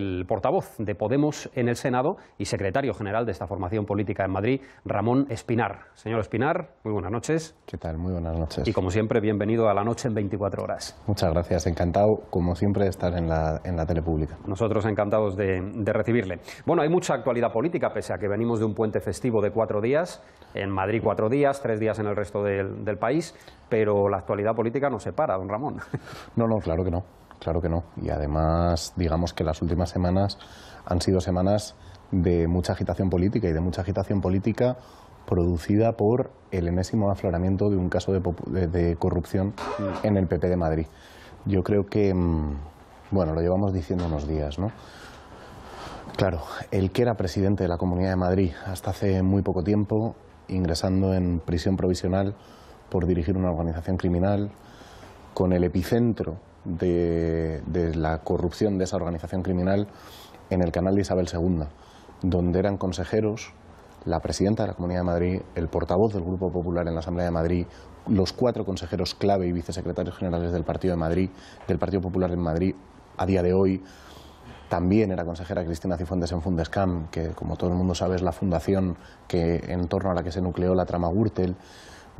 El portavoz de Podemos en el Senado y secretario general de esta formación política en Madrid, Ramón Espinar. Señor Espinar, muy buenas noches. ¿Qué tal? Muy buenas noches. Y como siempre, bienvenido a la noche en 24 horas. Muchas gracias, encantado como siempre de estar en la, en la tele pública. Nosotros encantados de, recibirle. Bueno, hay mucha actualidad política, pese a que venimos de un puente festivo de cuatro días, en Madrid cuatro días, tres días en el resto del, del país, pero la actualidad política no se para, don Ramón. No, no, claro que no claro que no. Y además, digamos que las últimas semanas han sido semanas de mucha agitación política y de mucha agitación política producida por el enésimo afloramiento de un caso de, de corrupción en el PP de Madrid. Yo creo que, mm, bueno, lo llevamos diciendo unos días, ¿no? Claro, el que era presidente de la Comunidad de Madrid hasta hace muy poco tiempo, ingresando en prisión provisional por dirigir una organización criminal, con el epicentro de, la corrupción de esa organización criminal en el canal de Isabel II, donde eran consejeros la presidenta de la Comunidad de Madrid, el portavoz del Grupo Popular en la Asamblea de Madrid, los cuatro consejeros clave y vicesecretarios generales del Partido de Madrid, del Partido Popular en Madrid, a día de hoy. También era consejera Cristina Cifuentes en Fundescam, que como todo el mundo sabe es la fundación que, en torno a la que se nucleó la trama Gürtel.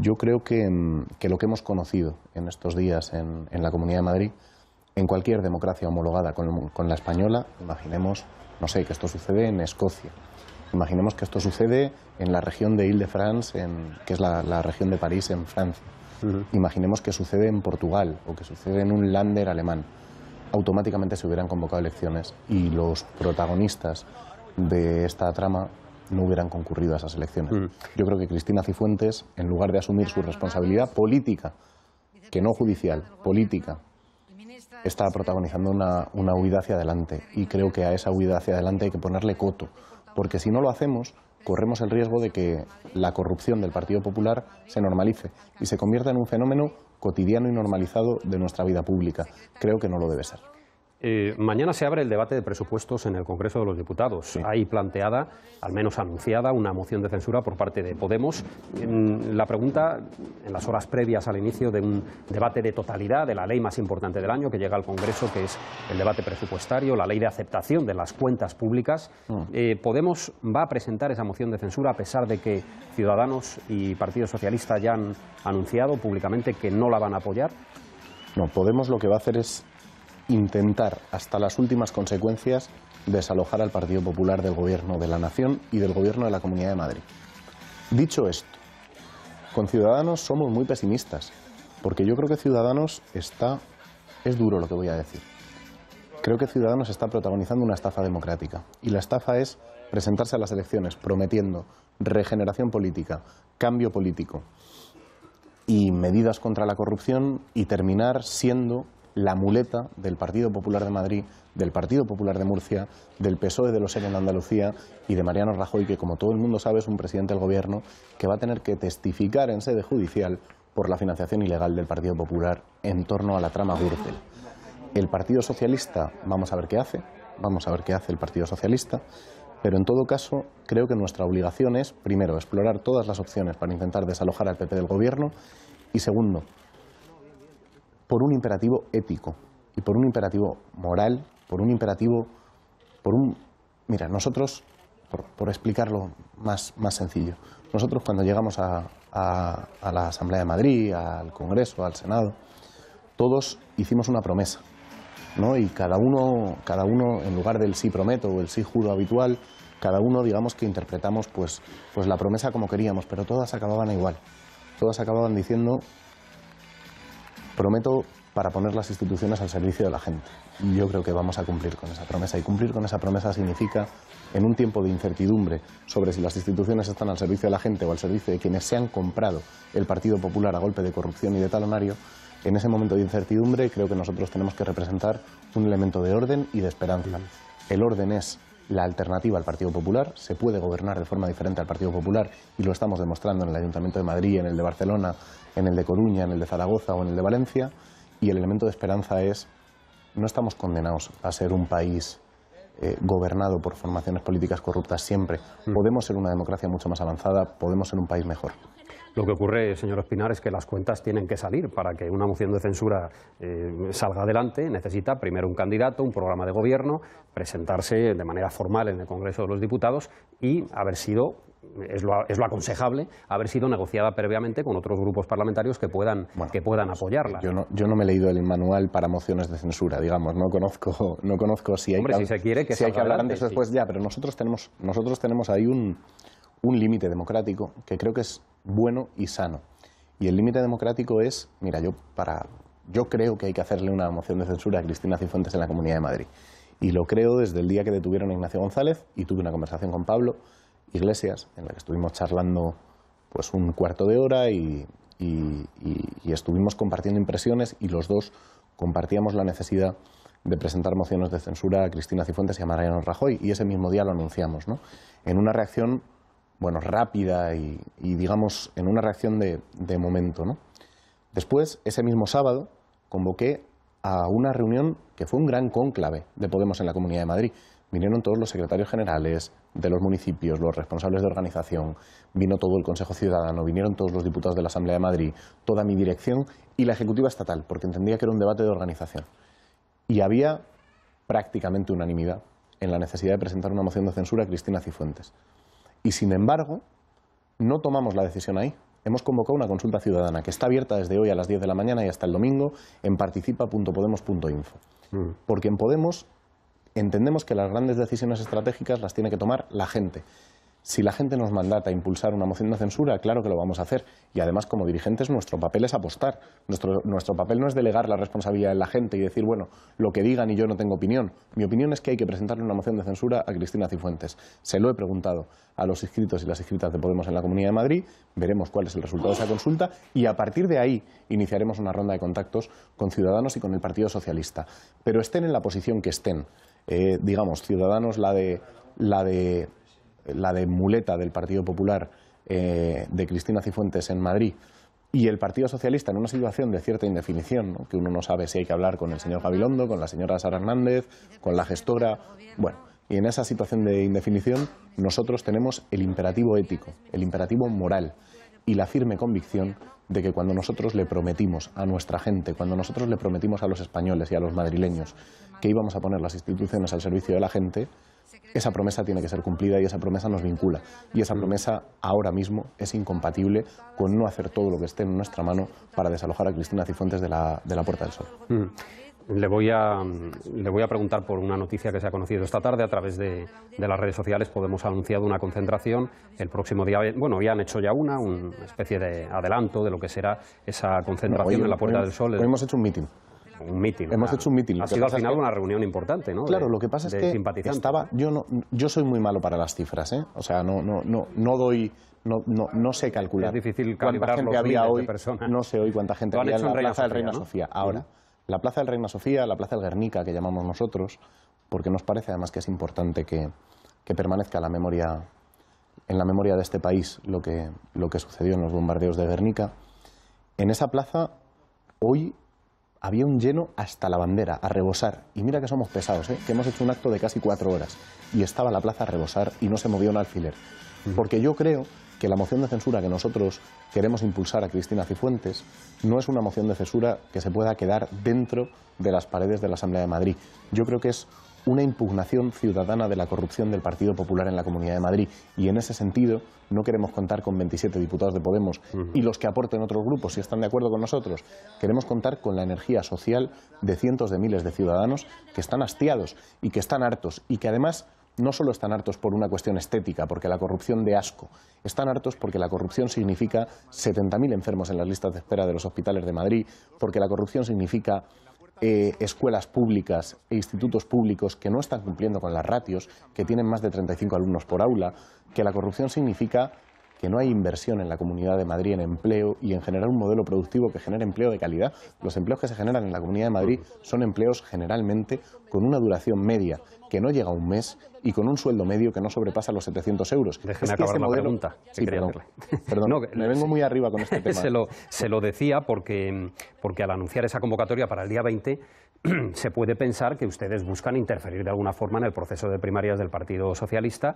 Yo creo mm, que, lo que hemos conocido en estos días en, en, la Comunidad de Madrid, en cualquier democracia homologada con, con la española, imaginemos, no sé, que esto sucede en Escocia, imaginemos que esto sucede en la región de Ile-de-France, que es la, región de París en Francia, imaginemos que sucede en Portugal o que sucede en un lander alemán, automáticamente se hubieran convocado elecciones y los protagonistas de esta trama no hubieran concurrido a esas elecciones. Mm. Yo creo que Cristina Cifuentes, en lugar de asumir su responsabilidad política, que no judicial, política, está protagonizando una, una huida hacia adelante. Y creo que a esa huida hacia adelante hay que ponerle coto, porque si no lo hacemos, corremos el riesgo de que la corrupción del Partido Popular se normalice y se convierta en un fenómeno cotidiano y normalizado de nuestra vida pública. Creo que no lo debe ser. Eh, mañana se abre el debate de presupuestos en el Congreso de los Diputados. Hay planteada, al menos anunciada, una moción de censura por parte de Podemos. la pregunta, en las horas previas al inicio de un debate de totalidad de la ley más importante del año que llega al Congreso, que es el debate presupuestario, la ley de aceptación de las cuentas públicas, mm. eh, Podemos va a presentar esa moción de censura a pesar de que Ciudadanos y Partido Socialista ya han anunciado públicamente que no la van a apoyar. No, Podemos lo que va a hacer es intentar hasta las últimas consecuencias desalojar al Partido Popular del Gobierno de la Nación y del Gobierno de la Comunidad de Madrid. Dicho esto, con Ciudadanos somos muy pesimistas, porque yo creo que Ciudadanos está... es duro lo que voy a decir. Creo que Ciudadanos está protagonizando una estafa democrática, y la estafa es presentarse a las elecciones prometiendo regeneración política, cambio político y medidas contra la corrupción y terminar siendo la muleta del Partido Popular de Madrid, del Partido Popular de Murcia, del PSOE de los en Andalucía y de Mariano Rajoy, que como todo el mundo sabe es un presidente del gobierno que va a tener que testificar en sede judicial por la financiación ilegal del Partido Popular en torno a la trama Gürtel. El Partido Socialista, vamos a ver qué hace, vamos a ver qué hace el Partido Socialista, pero en todo caso creo que nuestra obligación es, primero, explorar todas las opciones para intentar desalojar al PP del gobierno y segundo, por un imperativo ético y por un imperativo moral, por un imperativo, por un... Mira, nosotros, por, explicarlo más, más sencillo, nosotros cuando llegamos a, a, la Asamblea de Madrid, al Congreso, al Senado, todos hicimos una promesa, ¿no? Y cada uno, cada uno, en lugar del sí prometo o el sí juro habitual, cada uno, digamos que interpretamos pues, pues la promesa como queríamos, pero todas acababan igual. Todas acababan diciendo prometo para poner las instituciones al servicio de la gente. yo creo que vamos a cumplir con esa promesa. Y cumplir con esa promesa significa, en un tiempo de incertidumbre sobre si las instituciones están al servicio de la gente o al servicio de quienes se han comprado el Partido Popular a golpe de corrupción y de talonario, en ese momento de incertidumbre creo que nosotros tenemos que representar un elemento de orden y de esperanza. El orden es la alternativa al Partido Popular, se puede gobernar de forma diferente al Partido Popular y lo estamos demostrando en el Ayuntamiento de Madrid, en el de Barcelona, en el de Coruña, en el de Zaragoza o en el de Valencia y el elemento de esperanza es no estamos condenados a ser un país eh, gobernado por formaciones políticas corruptas siempre. Mm. Podemos ser una democracia mucho más avanzada, podemos ser un país mejor. Lo que ocurre, señor Espinar, es que las cuentas tienen que salir. Para que una moción de censura eh, salga adelante, necesita primero un candidato, un programa de gobierno, presentarse de manera formal en el Congreso de los Diputados y haber sido es lo, aconsejable haber sido negociada previamente con otros grupos parlamentarios que puedan, que puedan pues, apoyarla. Yo no, me he leído el manual para mociones de censura, digamos, no conozco, no conozco si hay, Hombre, que, si se quiere que, hay que hablar antes después, ya, pero nosotros tenemos, nosotros tenemos ahí un, un límite democrático que creo que es bueno y sano. Y el límite democrático es, mira, yo para yo creo que hay que hacerle una moción de censura a Cristina Cifuentes en la Comunidad de Madrid. Y lo creo desde el día que detuvieron a Ignacio González y tuve una conversación con Pablo Iglesias, en la que estuvimos charlando pues un cuarto de hora y, estuvimos compartiendo impresiones y los dos compartíamos la necesidad de presentar mociones de censura a Cristina Cifuentes y a Mariano Rajoy y ese mismo día lo anunciamos, ¿no? En una reacción bueno, rápida y, digamos, en una reacción de, momento. Después, ese mismo sábado, convoqué a una reunión que fue un gran cónclave de Podemos en la Comunidad de Madrid. Vinieron todos los secretarios generales de los municipios, los responsables de organización, vino todo el Consejo Ciudadano, vinieron todos los diputados de la Asamblea de Madrid, toda mi dirección y la Ejecutiva Estatal, porque entendía que era un debate de organización. Y había prácticamente unanimidad en la necesidad de presentar una moción de censura a Cristina Cifuentes. Y sin embargo, no tomamos la decisión ahí. Hemos convocado una consulta ciudadana que está abierta desde hoy a las 10 de la mañana y hasta el domingo en participa.podemos.info. Mm. Porque en Podemos entendemos que las grandes decisiones estratégicas las tiene que tomar la gente. Si la gente nos mandata a impulsar una moción de censura, claro que lo vamos a hacer. Y además, como dirigentes, nuestro papel es apostar. Nuestro, nuestro papel no es delegar la responsabilidad de la gente y decir, bueno, lo que digan y yo no tengo opinión. Mi opinión es que hay que presentarle una moción de censura a Cristina Cifuentes. Se lo he preguntado a los inscritos y las inscritas de Podemos en la Comunidad de Madrid. Veremos cuál es el resultado de esa consulta y a partir de ahí iniciaremos una ronda de contactos con Ciudadanos y con el Partido Socialista. Pero estén en la posición que estén. Eh, digamos, Ciudadanos la de, la de la de muleta del Partido Popular eh, de Cristina Cifuentes en Madrid y el Partido Socialista en una situación de cierta indefinición, que uno no sabe si hay que hablar con el señor Gabilondo, con la señora Sara Hernández, con la gestora. Bueno, y en esa situación de indefinición nosotros tenemos el imperativo ético, el imperativo moral y la firme convicción de que cuando nosotros le prometimos a nuestra gente, cuando nosotros le prometimos a los españoles y a los madrileños que íbamos a poner las instituciones al servicio de la gente, esa promesa tiene que ser cumplida y esa promesa nos vincula. Y esa promesa ahora mismo es incompatible con no hacer todo lo que esté en nuestra mano para desalojar a Cristina Cifuentes de la, de la Puerta del Sol. Mm. Le, voy a, mm, le voy a preguntar por una noticia que se ha conocido esta tarde a través de, las redes sociales. Podemos anunciar anunciado una concentración el próximo día. Bueno, ya han hecho ya una, una especie de adelanto de lo que será esa concentración en la Puerta del Sol. hemos hecho un meeting un meeting. Hemos hecho un meeting. Ha sido al final una reunión importante, ¿no? Claro, lo que pasa es que estaba. Yo no, yo soy muy malo para las cifras, ¿eh? O sea, no, no, no, no doy. No, no, no sé calcular. Es difícil calcular cuánta gente había hoy. no sé hoy cuánta gente había en la Plaza del Reina Sofía. Ahora, la Plaza del Reina Sofía, la Plaza del Guernica, que llamamos nosotros, porque nos parece además que es importante que, que permanezca la memoria, en la memoria de este país lo que, lo que sucedió en los bombardeos de Guernica. En esa plaza, hoy había un lleno hasta la bandera, a rebosar. Y mira que somos pesados, ¿eh? que hemos hecho un acto de casi cuatro horas. Y estaba la plaza a rebosar y no se movió un alfiler. Porque yo creo que la moción de censura que nosotros queremos impulsar a Cristina Cifuentes no es una moción de censura que se pueda quedar dentro de las paredes de la Asamblea de Madrid. Yo creo que es una impugnación ciudadana de la corrupción del Partido Popular en la Comunidad de Madrid. Y en ese sentido, no queremos contar con 27 diputados de Podemos y los que aporten otros grupos, si están de acuerdo con nosotros. Queremos contar con la energía social de cientos de miles de ciudadanos que están hastiados y que están hartos y que además no solo están hartos por una cuestión estética, porque la corrupción de asco, están hartos porque la corrupción significa 70.000 enfermos en las listas de espera de los hospitales de Madrid, porque la corrupción significa eh, escuelas públicas e institutos públicos que no están cumpliendo con las ratios, que tienen más de 35 alumnos por aula, que la corrupción significa que no hay inversión en la Comunidad de Madrid en empleo y en generar un modelo productivo que genere empleo de calidad. Los empleos que se generan en la Comunidad de Madrid son empleos generalmente con una duración media que no llega a un mes y con un sueldo medio que no sobrepasa los 700 euros. Déjeme es que acabar la pregunta perdón, me vengo muy arriba con este tema. se, lo, decía porque, porque al anunciar esa convocatoria para el día 20 se puede pensar que ustedes buscan interferir de alguna forma en el proceso de primarias del Partido Socialista,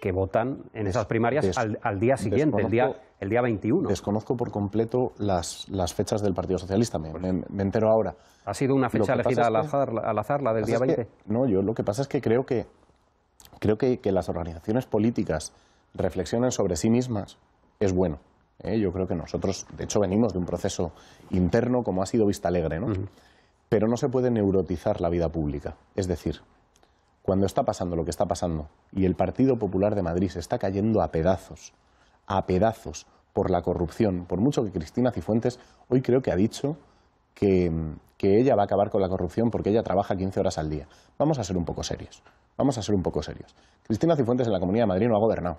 que votan en esas primarias al, día siguiente, el día, 21. Desconozco por completo las, fechas del Partido Socialista, me, pues entero ahora. ¿Ha sido una fecha elegida al, azar, la del día 20? no, yo lo que pasa es que creo que, creo que, las organizaciones políticas reflexionen sobre sí mismas es bueno. ¿eh? Yo creo que nosotros, de hecho, venimos de un proceso interno como ha sido Vista Alegre, ¿no? Pero no se puede neurotizar la vida pública. Es decir, cuando está pasando lo que está pasando y el Partido Popular de Madrid se está cayendo a pedazos, a pedazos por la corrupción, por mucho que Cristina Cifuentes hoy creo que ha dicho que, que ella va a acabar con la corrupción porque ella trabaja 15 horas al día. Vamos a ser un poco serios. Vamos a ser un poco serios. Cristina Cifuentes en la Comunidad de Madrid no ha gobernado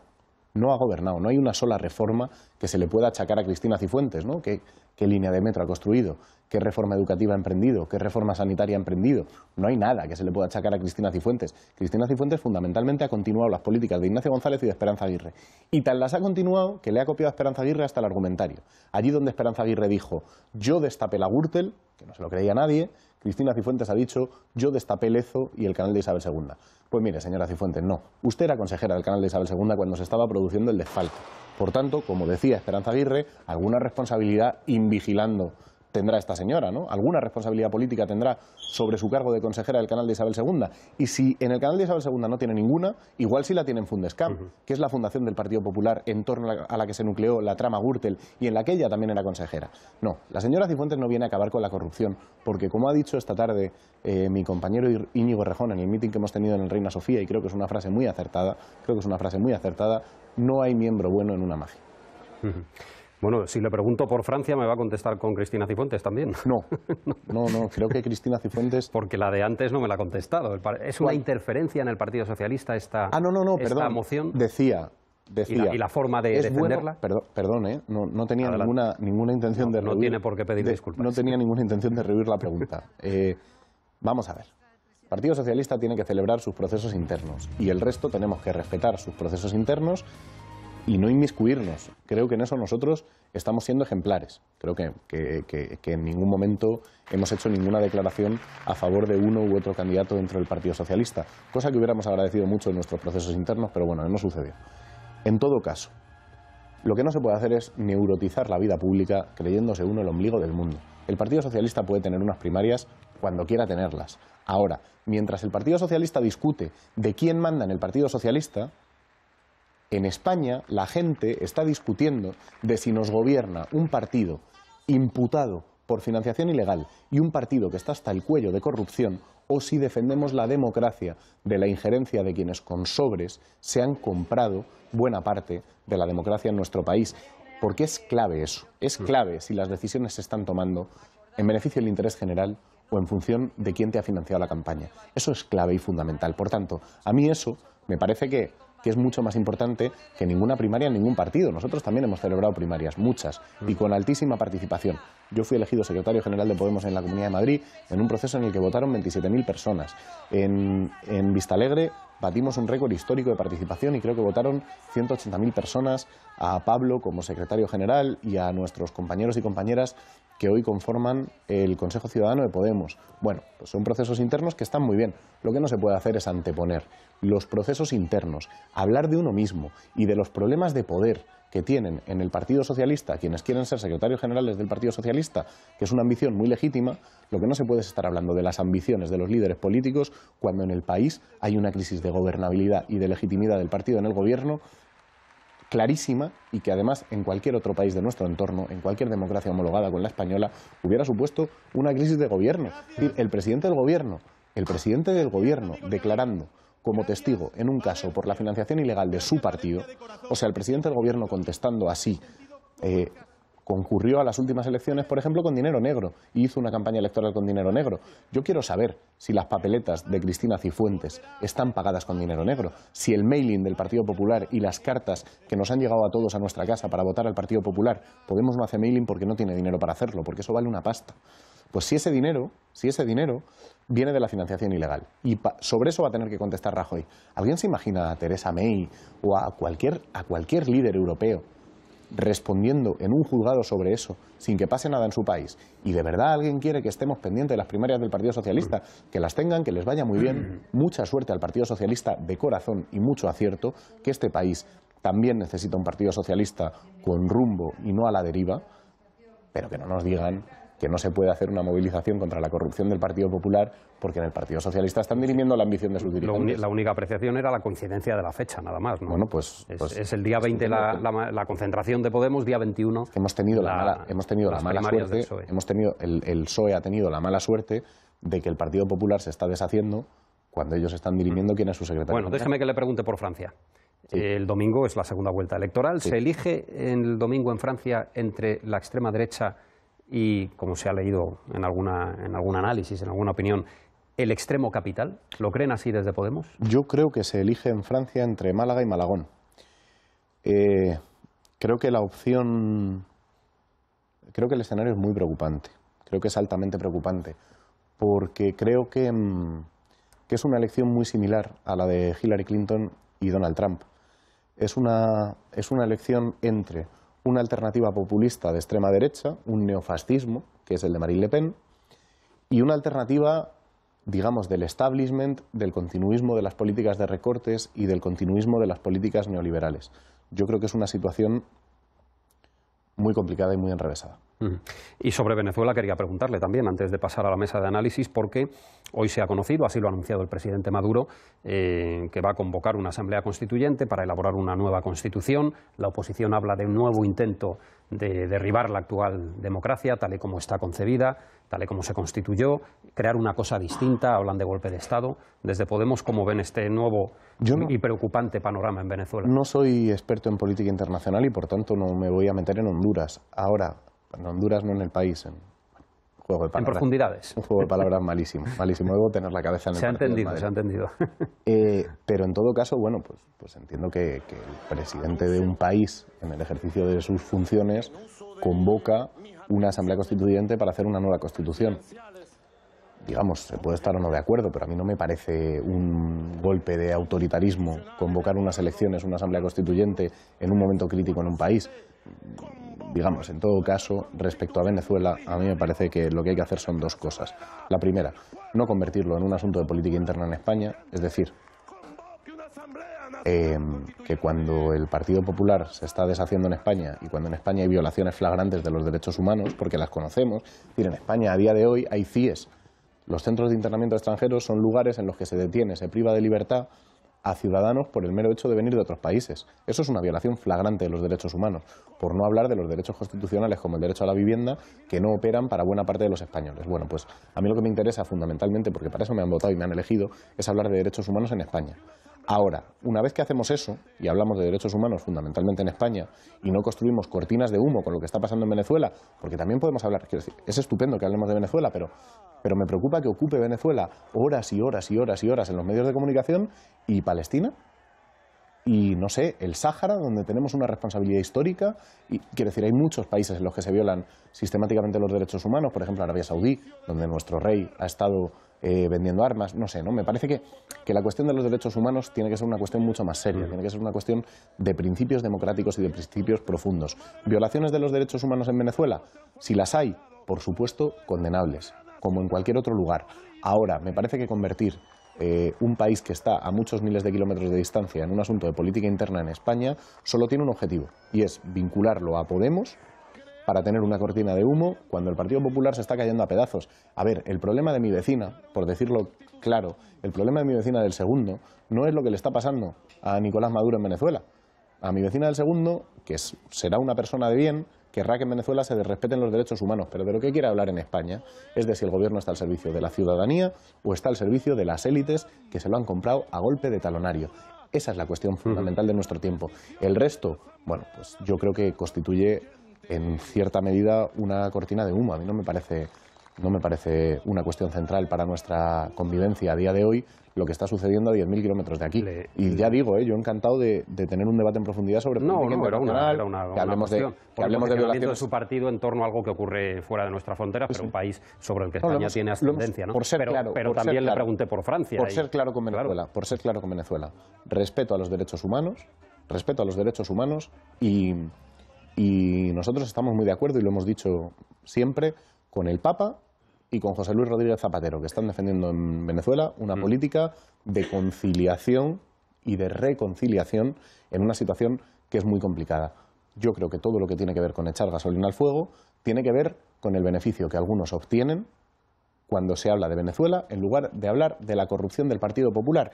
no ha gobernado. No hay una sola reforma que se le pueda achacar a Cristina Cifuentes, ¿no? ¿Qué, línea de metro ha construido? ¿Qué reforma educativa ha emprendido? ¿Qué reforma sanitaria ha emprendido? No hay nada que se le pueda achacar a Cristina Cifuentes. Cristina Cifuentes fundamentalmente ha continuado las políticas de Ignacio González y de Esperanza Aguirre. Y tal las ha continuado que le ha copiado a Esperanza Aguirre hasta el argumentario. Allí donde Esperanza Aguirre dijo, yo destapé la Gürtel, que no se lo creía nadie, Cristina Cifuentes ha dicho, yo destapé Lezo y el canal de Isabel II. Pues mire, señora Cifuentes, no. Usted era consejera del canal de Isabel II cuando se estaba produciendo el desfalco. Por tanto, como decía Esperanza Aguirre, alguna responsabilidad invigilando tendrá esta señora, ¿no? Alguna responsabilidad política tendrá sobre su cargo de consejera del canal de Isabel II. Y si en el canal de Isabel II no tiene ninguna, igual si la tiene en Fundescam, que es la fundación del Partido Popular en torno a la que se nucleó la trama Gürtel y en la que ella también era consejera. No, la señora Cifuentes no viene a acabar con la corrupción, porque como ha dicho esta tarde eh, mi compañero Íñigo Rejón en el mitin que hemos tenido en el Reina Sofía, y creo que es una frase muy acertada, creo que es una frase muy acertada, no hay miembro bueno en una magia. Bueno, si le pregunto por Francia, me va a contestar con Cristina Cifuentes también. No, no, no, creo que Cristina Cifuentes... Porque la de antes no me la ha contestado. ¿Es una interferencia en el Partido Socialista esta, ah, no, no, no, esta perdón. moción? Decía, Decía, ¿Y, la, forma de defenderla. perdón, eh. no, tenía ninguna, ninguna intención de rehuir. No tiene por qué pedir disculpas. no tenía ninguna intención de rehuir la pregunta. Eh, vamos a ver. El Partido Socialista tiene que celebrar sus procesos internos y el resto tenemos que respetar sus procesos internos y no inmiscuirnos. Creo que en eso nosotros estamos siendo ejemplares. Creo que, en ningún momento hemos hecho ninguna declaración a favor de uno u otro candidato dentro del Partido Socialista, cosa que hubiéramos agradecido mucho en nuestros procesos internos, pero bueno, no sucedió. En todo caso, lo que no se puede hacer es neurotizar la vida pública creyéndose uno el ombligo del mundo. El Partido Socialista puede tener unas primarias cuando quiera tenerlas. Ahora, mientras el Partido Socialista discute de quién manda en el Partido Socialista, en España la gente está discutiendo de si nos gobierna un partido imputado por financiación ilegal y un partido que está hasta el cuello de corrupción o si defendemos la democracia de la injerencia de quienes con sobres se han comprado buena parte de la democracia en nuestro país. Porque es clave eso, es mm. clave si las decisiones se están tomando en beneficio del interés general o en función de quién te ha financiado la campaña. Eso es clave y fundamental. Por tanto, a mí eso me parece que que es mucho más importante que ninguna primaria en ningún partido. Nosotros también hemos celebrado primarias, muchas, y mm. con altísima participación. Yo fui elegido secretario general de Podemos en la Comunidad de Madrid en un proceso en el que votaron 27.000 personas. En, en Vistalegre batimos un récord histórico de participación y creo que votaron 180.000 personas a Pablo como secretario general y a nuestros compañeros y compañeras que hoy conforman el Consejo Ciudadano de Podemos. Bueno, pues son procesos internos que están muy bien. Lo que no se puede hacer es anteponer los procesos internos, hablar de uno mismo y de los problemas de poder que tienen en el Partido Socialista quienes quieren ser secretarios generales del Partido Socialista, que es una ambición muy legítima, lo que no se puede es estar hablando de las ambiciones de los líderes políticos cuando en el país hay una crisis de gobernabilidad y de legitimidad del partido en el gobierno clarísima y que además en cualquier otro país de nuestro entorno, en cualquier democracia homologada con la española, hubiera supuesto una crisis de gobierno. el presidente del gobierno, el presidente del gobierno declarando como testigo en un caso por la financiación ilegal de su partido, o sea, el presidente del gobierno contestando así, eh, concurrió a las últimas elecciones, por ejemplo, con dinero negro y hizo una campaña electoral con dinero negro. Yo quiero saber si las papeletas de Cristina Cifuentes están pagadas con dinero negro, si el mailing del Partido Popular y las cartas que nos han llegado a todos a nuestra casa para votar al Partido Popular, Podemos no hace mailing porque no tiene dinero para hacerlo, porque eso vale una pasta. Pues si ese dinero, si ese dinero viene de la financiación ilegal. Y sobre eso va a tener que contestar Rajoy. ¿Alguien se imagina a Teresa May o a cualquier, a cualquier líder europeo respondiendo en un juzgado sobre eso sin que pase nada en su país? ¿Y de verdad alguien quiere que estemos pendientes de las primarias del Partido Socialista? Que las tengan, que les vaya muy bien. Mucha suerte al Partido Socialista de corazón y mucho acierto que este país también necesita un Partido Socialista con rumbo y no a la deriva, pero que no nos digan que no se puede hacer una movilización contra la corrupción del Partido Popular porque en el Partido Socialista están dirimiendo la ambición de su dirigentes. La única apreciación era la coincidencia de la fecha, nada más. ¿no? Bueno, pues es, pues el día 20 la, concentración de Podemos, día 21. hemos tenido la, mala, hemos tenido la mala suerte, hemos tenido, el, el PSOE ha tenido la mala suerte de que el Partido Popular se está deshaciendo cuando ellos están dirimiendo mm. quién es su secretario. Bueno, déjeme que le pregunte por Francia. El domingo es la segunda vuelta electoral. ¿Se elige el domingo en Francia entre la extrema derecha y, como se ha leído en, alguna, en algún análisis, en alguna opinión, el extremo capital? ¿Lo creen así desde Podemos? Yo creo que se elige en Francia entre Málaga y Malagón. Eh, creo que la opción. Creo que el escenario es muy preocupante. Creo que es altamente preocupante. Porque creo que, mm, es una elección muy similar a la de Hillary Clinton y Donald Trump. es una elección entre una alternativa populista de extrema derecha, un neofascismo, que es el de Marine Le Pen, y una alternativa, digamos, del establishment, del continuismo de las políticas de recortes y del continuismo de las políticas neoliberales. Yo creo que es una situación muy complicada y muy enrevesada. Y sobre Venezuela quería preguntarle también, antes de pasar a la mesa de análisis, porque Hoy se ha conocido, así lo ha anunciado el presidente Maduro, eh, que va a convocar una asamblea constituyente para elaborar una nueva constitución. La oposición habla de un nuevo intento de derribar la actual democracia, tal y como está concebida, tal y como se constituyó, crear una cosa distinta, hablan de golpe de Estado. Desde Podemos, ¿cómo ven este nuevo y preocupante panorama en Venezuela? No soy experto en política internacional y, por tanto, no me voy a meter en Honduras. Ahora, en Honduras no en el país, en profundidades. Un juego de palabras malísimo, malísimo. Debo tener la cabeza en el Se ha entendido, se ha entendido. Eh, pero en todo caso, bueno, pues, pues entiendo que, que el presidente de un país, en el ejercicio de sus funciones, convoca una asamblea constituyente para hacer una nueva constitución digamos, se puede estar o no de acuerdo, pero a mí no me parece un golpe de autoritarismo convocar unas elecciones, una asamblea constituyente en un momento crítico en un país digamos. En todo caso, respecto a Venezuela, a mí me parece que lo que hay que hacer son dos cosas. La primera, no convertirlo en un asunto de política interna en España, es decir, em, que cuando el Partido Popular se está deshaciendo en España y cuando en España hay violaciones flagrantes de los derechos humanos, porque las conocemos, en España a día de hoy hay CIES. Los centros de internamiento extranjeros son lugares en los que se detiene, se priva de libertad a ciudadanos por el mero hecho de venir de otros países. Eso es una violación flagrante de los derechos humanos, por no hablar de los derechos constitucionales como el derecho a la vivienda, que no operan para buena parte de los españoles. Bueno, pues a mí lo que me interesa fundamentalmente, porque para eso me han votado y me han elegido, es hablar de derechos humanos en España. Ahora, una vez que hacemos eso, y hablamos de derechos humanos fundamentalmente en España, y no construimos cortinas de humo con lo que está pasando en Venezuela, porque también podemos hablar, quiero es estupendo que hablemos de Venezuela, pero, pero me preocupa que ocupe Venezuela horas y horas y horas y horas en los medios de comunicación y Palestina. Y no sé, el Sáhara, donde tenemos una responsabilidad histórica, y quiero decir, hay muchos países en los que se violan sistemáticamente los derechos humanos, por ejemplo, Arabia Saudí, donde nuestro rey ha estado eh, vendiendo armas, no sé, ¿no? Me parece que, la cuestión de los derechos humanos tiene que ser una cuestión mucho más seria, mm. tiene que ser una cuestión de principios democráticos y de principios profundos. ¿Violaciones de los derechos humanos en Venezuela? Si las hay, por supuesto, condenables, como en cualquier otro lugar. Ahora, me parece que convertir eh, un país que está a muchos miles de kilómetros de distancia en un asunto de política interna en España solo tiene un objetivo, y es vincularlo a Podemos para tener una cortina de humo cuando el Partido Popular se está cayendo a pedazos. A ver, el problema de mi vecina, por decirlo claro, el problema de mi vecina del segundo no es lo que le está pasando a Nicolás Maduro en Venezuela. A mi vecina del segundo, que será una persona de bien, querrá que en Venezuela se respeten los derechos humanos, pero de lo que quiere hablar en España es de si el gobierno está al servicio de la ciudadanía o está al servicio de las élites que se lo han comprado a golpe de talonario. Esa es la cuestión fundamental de nuestro tiempo. El resto, bueno, pues yo creo que constituye en cierta medida una cortina de humo. A mí no me parece, no me parece una cuestión central para nuestra convivencia a día de hoy lo que está sucediendo a 10.000 kilómetros de aquí. y ya digo, ¿eh? yo encantado de, tener un debate en profundidad sobre no, no, era una, hablemos cuestión, de, que hablemos de violaciones. de su partido en torno a algo que ocurre fuera de nuestra frontera, pero un país sobre el que España tiene ascendencia. ¿no? Por ser pero, claro, pero también le pregunté por Francia. Por ser claro con Venezuela, por ser claro con Venezuela. Respeto a los derechos humanos, respeto a los derechos humanos y y nosotros estamos muy de acuerdo y lo hemos dicho siempre con el Papa y con José Luis Rodríguez Zapatero, que están defendiendo en Venezuela una mm. política de conciliación y de reconciliación en una situación que es muy complicada. Yo creo que todo lo que tiene que ver con echar gasolina al fuego tiene que ver con el beneficio que algunos obtienen cuando se habla de Venezuela en lugar de hablar de la corrupción del Partido Popular.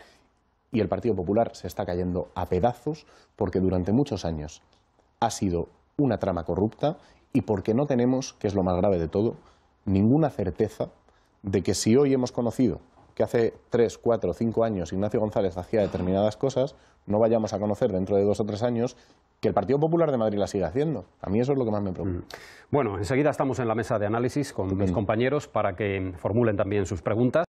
Y el Partido Popular se está cayendo a pedazos porque durante muchos años ha sido una trama corrupta y porque no tenemos, que es lo más grave de todo, ninguna certeza de que si hoy hemos conocido que hace tres, cuatro, cinco años Ignacio González hacía determinadas cosas, no vayamos a conocer dentro de dos o tres años que el Partido Popular de Madrid la siga haciendo. A mí eso es lo que más me preocupa. Mm. Bueno, enseguida estamos en la mesa de análisis con mis compañeros para que formulen también sus preguntas.